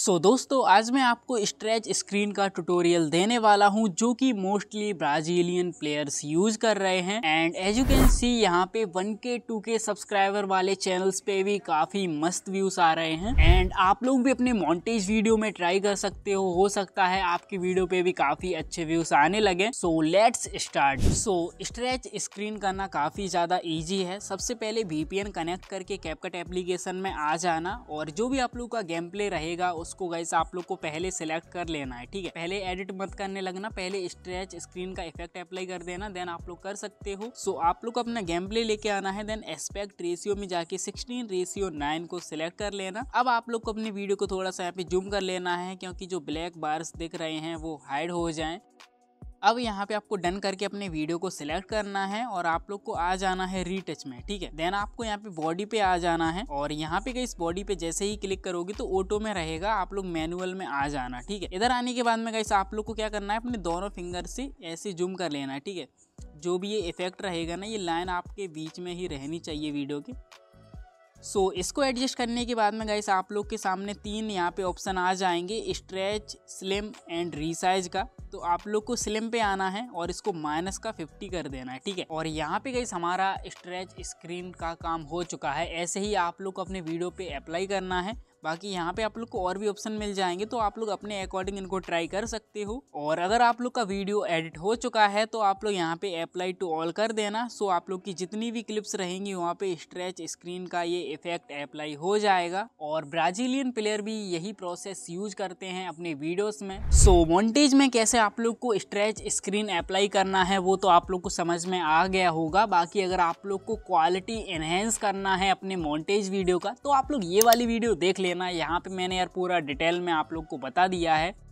सो so, दोस्तों आज मैं आपको स्ट्रेच स्क्रीन का ट्यूटोरियल देने वाला हूं जो कि मोस्टली ब्राज़ीलियन प्लेयर्स यूज कर रहे हैं and as you can see यहां पे 1k 2k सब्सक्राइबर वाले चैनल्स पे भी काफ़ी मस्त व्यूज आ रहे हैं एंड आप लोग भी अपने मॉन्टेज वीडियो में ट्राई कर सकते हो हो सकता है आपकी वीडियो पे भी काफ़ी अच्छे व्यूज आने लगे so let's start so stretch screen करना काफ़ी ज़्यादा ईजी है सबसे पहले वीपीएन कनेक्ट करके कैपकट एप्लीकेशन में आ जाना और जो भी आप लोग का गेम प्ले रहेगा उस उसको गाइस आप लोग को पहले सेलेक्ट कर लेना है ठीक है पहले एडिट मत करने लगना पहले स्ट्रेच स्क्रीन का इफेक्ट अप्लाई कर देना देन आप लोग कर सकते हो सो आप लोग अपना गेम प्ले लेके आना है देन एस्पेक्ट रेशियो में जाके सिक्सटीन रेशियो नाइन को सिलेक्ट कर लेना अब आप लोग को अपनी वीडियो को थोड़ा सा यहाँ पे जूम कर लेना है क्योंकि जो ब्लैक बार्स दिख रहे हैं वो हाइड हो जाए अब यहाँ पे आपको डन करके अपने वीडियो को सिलेक्ट करना है और आप लोग को आ जाना है रीटच में ठीक है देन आपको यहाँ पे बॉडी पे आ जाना है और यहाँ पे इस बॉडी पे जैसे ही क्लिक करोगे तो ऑटो में रहेगा आप लोग मैनुअल में आ जाना ठीक है इधर आने के बाद में गाइस आप लोग को क्या करना है अपने दोनों फिंगर से ऐसे जूम कर लेना है ठीक है जो भी ये इफेक्ट रहेगा ना ये लाइन आपके बीच में ही रहनी चाहिए वीडियो की सो so, इसको एडजस्ट करने के बाद में गाइस आप लोग के सामने तीन यहाँ पे ऑप्शन आ जाएंगे स्ट्रेच स्लिम एंड रीसाइज का तो आप लोग को स्लिम पे आना है और इसको माइनस का 50 कर देना है ठीक है और यहाँ पे गाइस हमारा स्ट्रेच स्क्रीन का काम हो चुका है ऐसे ही आप लोग को अपने वीडियो पे अप्लाई करना है बाकी यहाँ पे आप लोग को और भी ऑप्शन मिल जाएंगे तो आप लोग अपने अकॉर्डिंग इनको ट्राई कर सकते हो और अगर आप लोग का वीडियो एडिट हो चुका है तो आप लोग यहाँ पे अप्लाई टू ऑल कर देना सो आप लोग की जितनी भी क्लिप्स रहेंगी वहाँ पे स्ट्रेच स्क्रीन का ये इफेक्ट अप्लाई हो जाएगा और ब्राजीलियन प्लेयर भी यही प्रोसेस यूज करते हैं अपने वीडियोस में सो so, मोन्टेज में कैसे आप लोग को स्ट्रेच स्क्रीन अप्लाई करना है वो तो आप लोग को समझ में आ गया होगा बाकी अगर आप लोग को क्वालिटी एनहेंस करना है अपने मोन्टेज वीडियो का तो आप लोग ये वाली वीडियो देख ले लेना यहाँ पे मैंने यार पूरा डिटेल में आप लोग को बता दिया है